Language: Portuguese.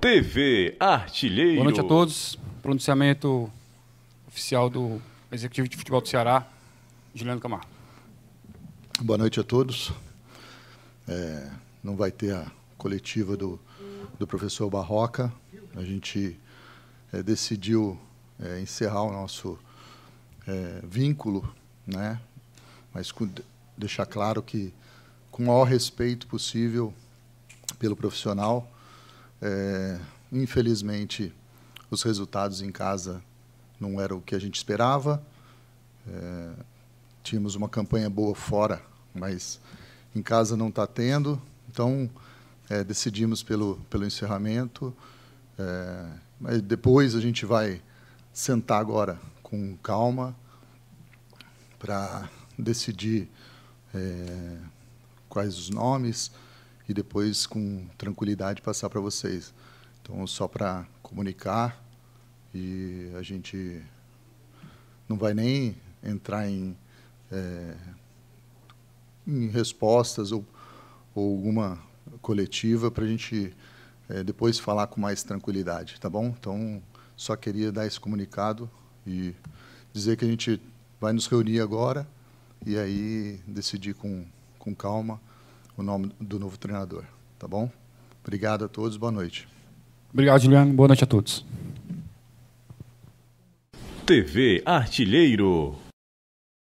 TV Artilheiro. Boa noite a todos. Pronunciamento oficial do Executivo de Futebol do Ceará, Juliano Camargo. Boa noite a todos. É, não vai ter a coletiva do, do professor Barroca. A gente é, decidiu é, encerrar o nosso é, vínculo, né? mas com, deixar claro que, com o maior respeito possível pelo profissional, é, infelizmente, os resultados em casa não eram o que a gente esperava. É, tínhamos uma campanha boa fora, mas em casa não está tendo. Então, é, decidimos pelo, pelo encerramento. É, mas depois a gente vai sentar agora com calma para decidir é, quais os nomes, e depois com tranquilidade passar para vocês. Então, só para comunicar e a gente não vai nem entrar em, é, em respostas ou, ou, alguma coletiva para a gente é, depois falar com mais tranquilidade, tá bom? Então, só queria dar esse comunicado e dizer que a gente vai nos reunir agora e aí decidir com, com calma o nome do novo treinador. Tá bom? Obrigado a todos, boa noite. Obrigado, Juliano. Boa noite a todos. TV Artilheiro.